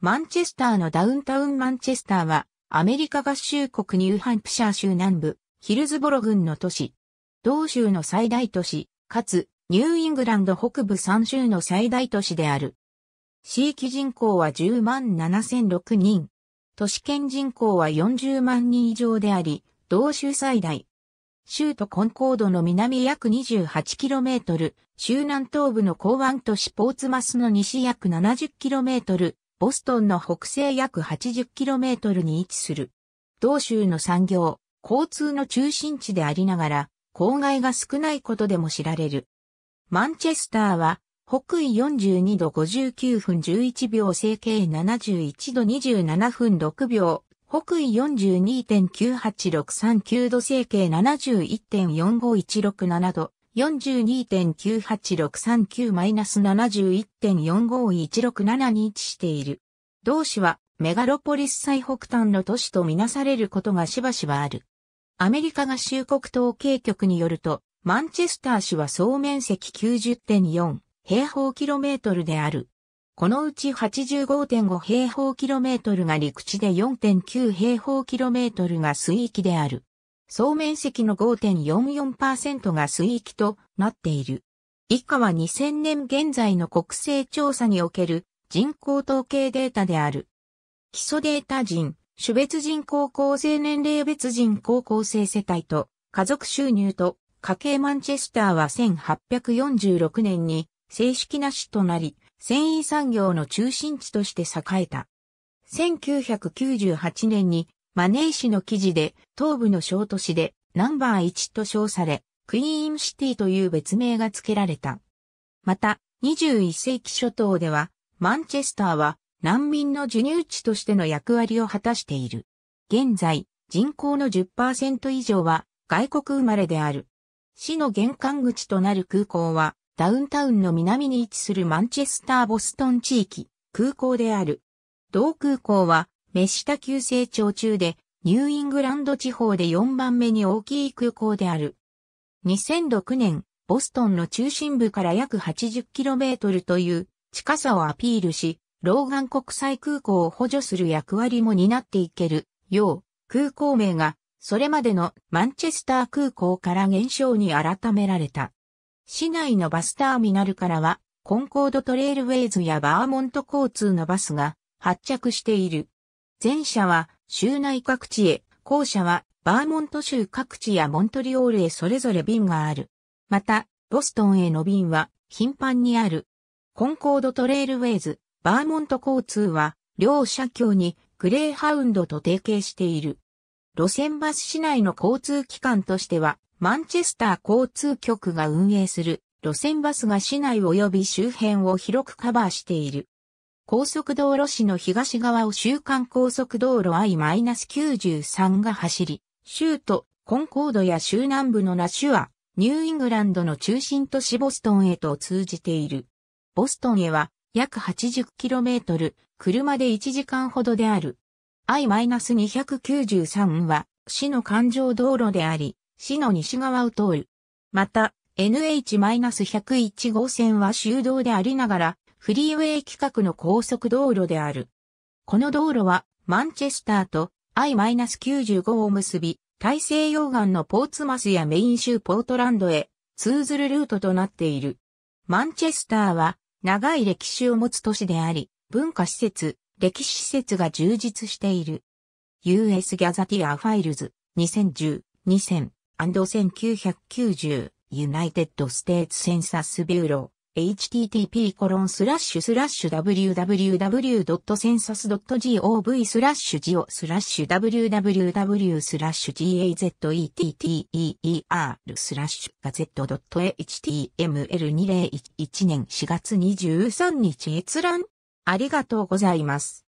マンチェスターのダウンタウンマンチェスターは、アメリカ合衆国ニューハンプシャー州南部、ヒルズボロ郡の都市。同州の最大都市、かつ、ニューイングランド北部3州の最大都市である。地域人口は10万7006人。都市圏人口は40万人以上であり、同州最大。州都コンコードの南約 28km、州南東部の港湾都市ポーツマスの西約 70km、ボストンの北西約 80km に位置する。同州の産業、交通の中心地でありながら、郊外が少ないことでも知られる。マンチェスターは、北緯42度59分11秒、整形71度27分6秒、北緯42.98639度、整形71.45167度、42.98639-71.45167に位置している。同市はメガロポリス最北端の都市とみなされることがしばしばある。アメリカ合衆国統計局によると、マンチェスター市は総面積90.4平方キロメートルである。このうち85.5平方キロメートルが陸地で4.9平方キロメートルが水域である。総面積の5.44%が水域となっている。以下は2000年現在の国勢調査における人口統計データである。基礎データ人、種別人口構成年齢別人口構成世帯と家族収入と家計マンチェスターは1846年に正式な市となり、繊維産業の中心地として栄えた。1998年にマネー氏の記事で、東部の小都市でナンバー1と称され、クイーンシティという別名が付けられた。また、21世紀初頭では、マンチェスターは難民の授乳地としての役割を果たしている。現在、人口の10%以上は外国生まれである。市の玄関口となる空港は、ダウンタウンの南に位置するマンチェスター・ボストン地域、空港である。同空港は、した急成長中で、ニューイングランド地方で4番目に大きい空港である。2006年、ボストンの中心部から約 80km という近さをアピールし、ローガン国際空港を補助する役割も担っていけるよう、空港名がそれまでのマンチェスター空港から減少に改められた。市内のバスターミナルからは、コンコードトレイルウェイズやバーモント交通のバスが発着している。前者は州内各地へ、後者はバーモント州各地やモントリオールへそれぞれ便がある。また、ボストンへの便は頻繁にある。コンコードトレイルウェイズ、バーモント交通は両社協にグレーハウンドと提携している。路線バス市内の交通機関としては、マンチェスター交通局が運営する路線バスが市内及び周辺を広くカバーしている。高速道路市の東側を週間高速道路 I-93 が走り、州都、コンコードや州南部のナシュア、ニューイングランドの中心都市ボストンへと通じている。ボストンへは約 80km、車で1時間ほどである。I-293 は市の環状道路であり、市の西側を通る。また、NH-101 号線は州道でありながら、フリーウェイ規格の高速道路である。この道路はマンチェスターと I-95 を結び、大西洋岸のポーツマスやメイン州ポートランドへ通ずるルートとなっている。マンチェスターは長い歴史を持つ都市であり、文化施設、歴史施設が充実している。US ギャザティアファイルズ2010、2000、1990、United States Census Bureau http コロンスラッシュスラッシュ www.census.gov スラッシュジオスラッシュ www スラッシュ gazetteer スラッシュガゼット .html2011 年4月23日閲覧ありがとうございます。